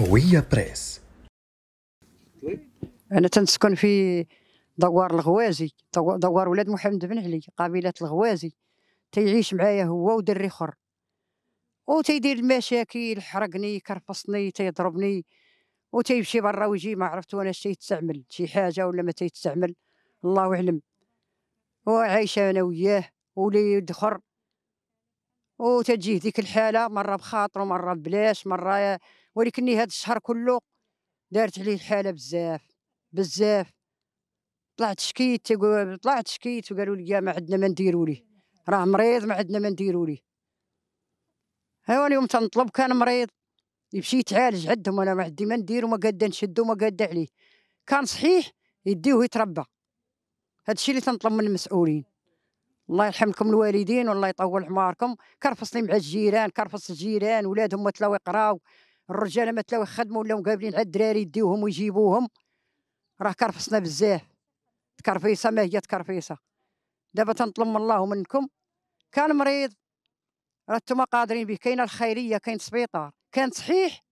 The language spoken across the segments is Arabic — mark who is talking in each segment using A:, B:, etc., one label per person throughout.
A: هوية بريس أنا تنسكن في دوار الغوازي دوار ولاد محمد بن علي قبيلة الغوازي تيعيش معايا هو ودري خر وتيدير تيدير المشاكل حرقني كرفصني تيضربني وتيمشي تيمشي برا ويجي ما عرفت وانا شي تستعمل شي حاجة ولا ما تيتستعمل الله أعلم وعايشة أنا وياه وليد خر وتجيه ديك الحالة مرة بخاطر ومرة بلاش مرة ولكني هذا الشهر كله دارت عليه الحاله بزاف بزاف طلعت شكيت طلعت شكيت وقالوا لي ما عندنا ما نديروا ليه راه مريض ما عندنا ما نديروا ليه ها اليوم تنطلب كان مريض يمشي يتعالج عندهم انا ما عندي ما ندير وما قاده نشد وما قاده عليه كان صحيح يديه ويتربى هذا الشيء اللي تنطلب من المسؤولين الله يرحمكم الوالدين والله يطول عمركم كرفصني مع الجيران كرفص الجيران ولادهم ما تلاو يقراو الرجاله تلاو يخدموا ولاو مقابلين على الدراري يديوهم ويجيبوهم راه كرفصنا بزاف تكرفيصه ما هي تكرفيصه دابا تنطلب من الله ومنكم كان مريض راه نتوما قادرين به كاينه الخيريه كاين سبيطار كان صحيح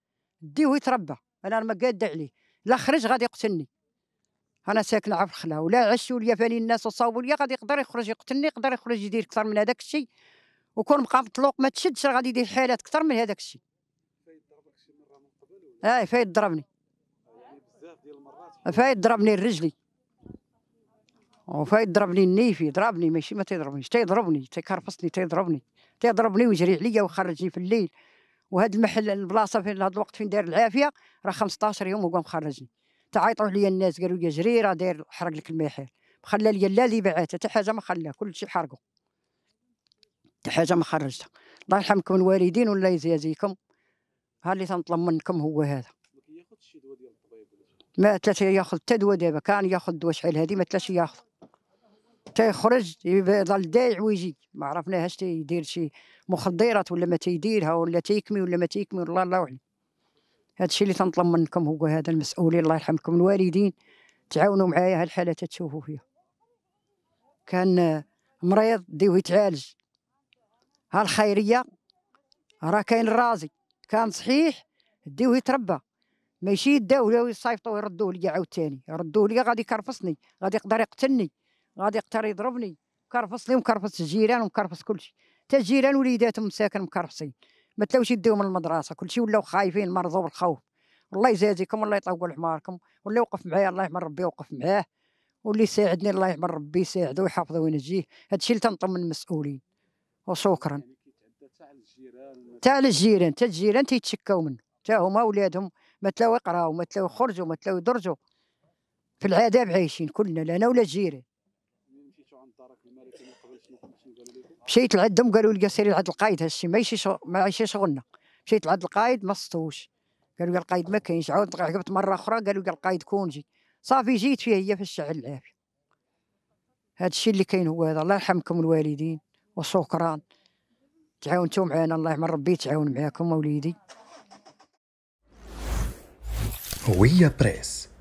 A: ديوه يتربى انا ما قاده عليه لا خرج غادي يقتلني انا ساكنه على الخلا ولا عشوا ليا فاني الناس وصاوبوا ليا غادي يقدر يخرج يقتلني يقدر يخرج يدير اكثر من هذاك الشيء وكون بقى مطلوق ما تشدش راه غادي يدير حالات اكثر من هذاك الشيء اي فايت ضربني فايت ضربني رجلي وفايت ضربني النيفي ضربني ماشي ما تيضربنيش تيضربني تيكرفصني تيضربني تيضربني ويجري عليا ويخرجني في الليل وهاد المحل البلاصه في هذا الوقت فين داير العافيه راه 15 يوم وهو مخرجني تعيطوا عليا الناس قالوا لي جري راه داير حرق لك المحل خلى لي لا لي بعاتها حتى حاجه ما خلاه كلشي حرقو حتى حاجه ما خرجتها الله يرحمكم الوالدين ولا يجازيكم ها اللي تنطلب منكم هو هذا ما تلاش ياخذ حتى دواء دابا كان ياخذ دواء شحال هذه ما تلاش ياخذ يخرج يضل دايع ويجي ما عرفناهاش تيدير شي مخدرات ولا ما تيديرها ولا تيكمي ولا ما تيكمي والله الله اعلم هذا الشيء اللي تنطلب منكم هو هذا المسؤولين الله يرحمكم الوالدين تعاونوا معايا هالحاله تتشوفوا فيها كان مريض ديوه يتعالج هالخيريه راه كاين الرازي كان صحيح ديوه يتربى ماشي يداو ولا ويصيفطو ويردوه ليا عاوتاني يردوه ليا غادي يكرفصني غادي يقدر يقتلني غادي يقدر يضربني كرفصني لي ومكرفص الجيران ومكرفص كلشي حتى الجيران وليداتهم مساكن مكرفصين ما تلاوش يديهم من المدرسه كلشي ولاو خايفين مرضوا بالخوف الله يجازيكم الله يطول عماركم واللي وقف معايا الله يحمر ربي وقف معاه واللي ساعدني الله يحمر ربي يساعده ويحفظه وينجيه هادشي اللي تنطم من المسؤولين وشكرا تاع الجيران تاع الجيران تيتشكاو منه تا هما ولادهم ما تلاو يقراو ما تلاو يخرجوا ما تلاو يدرجوا في العذاب عايشين كلنا لا انا ولا الجيران مشيت لعندهم قالوا لي سيري لعند القايد هادشي ما يشي ما يشي شغلنا مشيت لعند القايد ما سطوش قالوا لي القايد ما كاينش عاود عقبت مره اخرى قالوا لي القايد كونجي صافي جيت فيه هي في الشعر العافيه هادشي اللي كاين هو هذا الله يرحمكم الوالدين وشكرا تعاونتوا معانا الله يعمر ربي يتعاون معاكم اوليدي ويا بريس